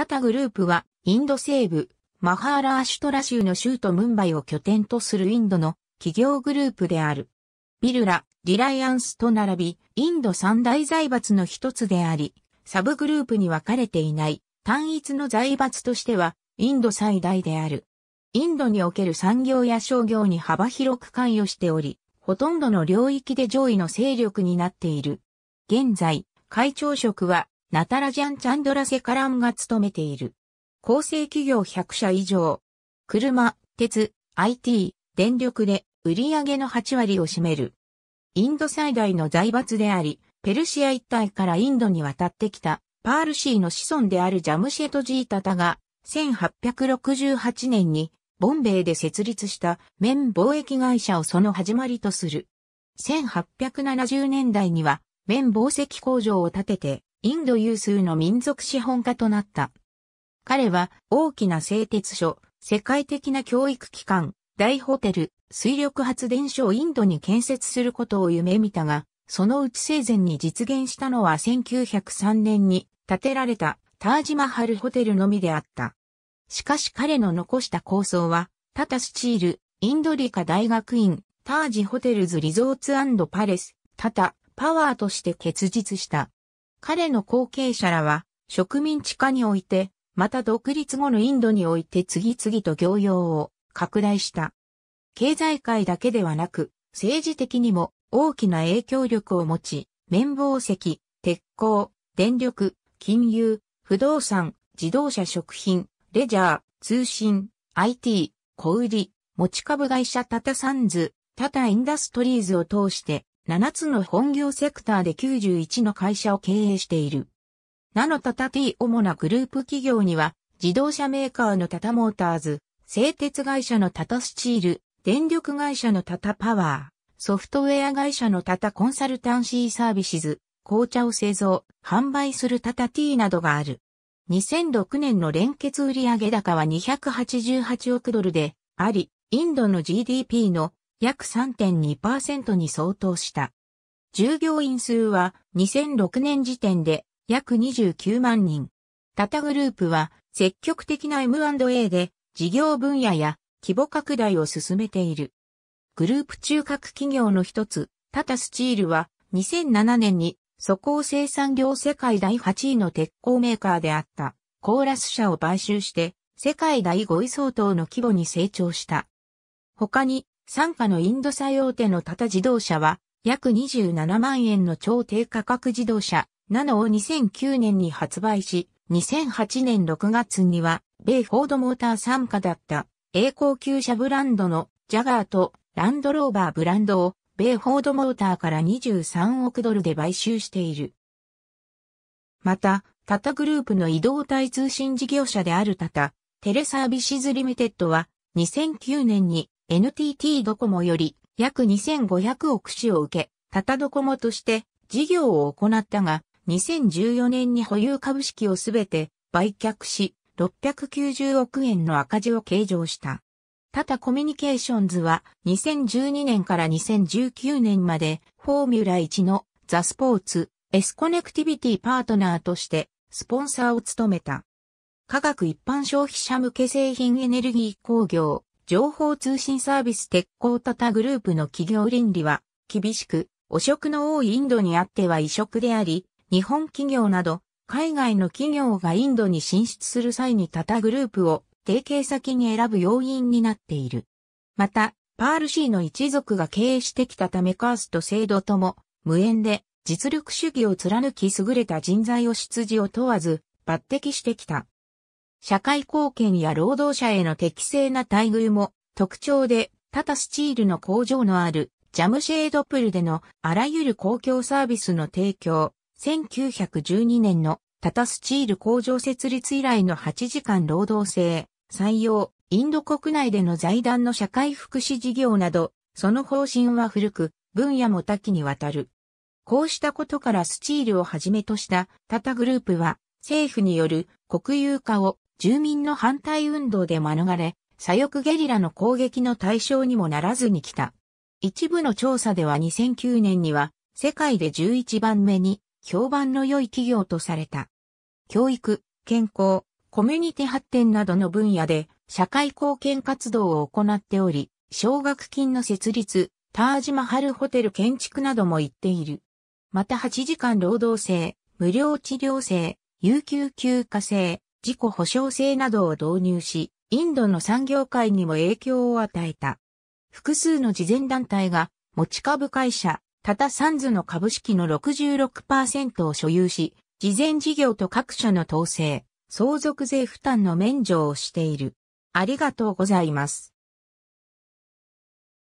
タタグループは、インド西部、マハーラーシュトラ州の州都ムンバイを拠点とするインドの企業グループである。ビルラ、リライアンスと並び、インド三大財閥の一つであり、サブグループに分かれていない単一の財閥としては、インド最大である。インドにおける産業や商業に幅広く関与しており、ほとんどの領域で上位の勢力になっている。現在、会長職はナタラジャン・チャンドラセカランが務めている。厚生企業100社以上。車、鉄、IT、電力で売上の8割を占める。インド最大の財閥であり、ペルシア一帯からインドに渡ってきた、パールシーの子孫であるジャムシェトジータタが、1868年に、ボンベイで設立した綿貿易会社をその始まりとする。1870年代には、綿貿易工場を建てて、インド有数の民族資本家となった。彼は大きな製鉄所、世界的な教育機関、大ホテル、水力発電所をインドに建設することを夢見たが、そのうち生前に実現したのは1903年に建てられたタージマハルホテルのみであった。しかし彼の残した構想は、タタスチール、インド理科大学院、タージホテルズリゾーツパレス、タタ、パワーとして結実した。彼の後継者らは、植民地化において、また独立後のインドにおいて次々と業用を拡大した。経済界だけではなく、政治的にも大きな影響力を持ち、綿棒石、鉄鋼、電力、金融、不動産、自動車食品、レジャー、通信、IT、小売、持ち株会社タタサンズ、タタインダストリーズを通して7つの本業セクターで91の会社を経営している。ナノタタティ主なグループ企業には、自動車メーカーのタタモーターズ、製鉄会社のタタスチール、電力会社のタタパワー、ソフトウェア会社のタタコンサルタンシーサービシズ、紅茶を製造、販売するタタティーなどがある。2006年の連結売上高は288億ドルであり、インドの GDP の約3.2%に相当した。従業員数は2006年時点で約29万人。タタグループは積極的な M&A で事業分野や規模拡大を進めている。グループ中核企業の一つ、タタスチールは2007年に素行生産業世界第8位の鉄鋼メーカーであったコーラス社を買収して世界第5位相当の規模に成長した。他に傘下のインド最用手のタタ自動車は、約27万円の超低価格自動車、ナノを2009年に発売し、2008年6月には、米フォードモーター参加だった、栄光級車ブランドのジャガーとランドローバーブランドを、米フォードモーターから23億ドルで買収している。また、タタグループの移動体通信事業者であるタタ、テレサービシズリミテッドは、2009年に NTT ドコモより約2500億種を受け、タタドコモとして事業を行ったが、2014年に保有株式をすべて売却し、690億円の赤字を計上した。タタコミュニケーションズは2012年から2019年までフォーミュラ1のザ・スポーツ、エスコネクティビティパートナーとしてスポンサーを務めた。科学一般消費者向け製品エネルギー工業、情報通信サービス鉄鋼タタグループの企業倫理は厳しく、汚職の多いインドにあっては異色であり、日本企業など海外の企業がインドに進出する際にタタグループを提携先に選ぶ要因になっている。また、パールシーの一族が経営してきたためカースト制度とも無縁で実力主義を貫き優れた人材を出自を問わず抜擢してきた。社会貢献や労働者への適正な待遇も特徴で、タタスチールの工場のあるジャムシェードプルでのあらゆる公共サービスの提供、1912年のタタスチール工場設立以来の8時間労働制、採用、インド国内での財団の社会福祉事業など、その方針は古く、分野も多岐にわたる。こうしたことからスチールをはじめとしたタタグループは、政府による国有化を住民の反対運動で免れ、左翼ゲリラの攻撃の対象にもならずに来た。一部の調査では2009年には、世界で11番目に評判の良い企業とされた。教育、健康、コミュニティ発展などの分野で社会貢献活動を行っており、奨学金の設立、タージマハルホテル建築なども言っている。また8時間労働制、無料治療制、有給休暇制、自己保障制などを導入し、インドの産業界にも影響を与えた。複数の事前団体が持ち株会社、タタサンズの株式の66%を所有し、事前事業と各社の統制、相続税負担の免除をしている。ありがとうございます。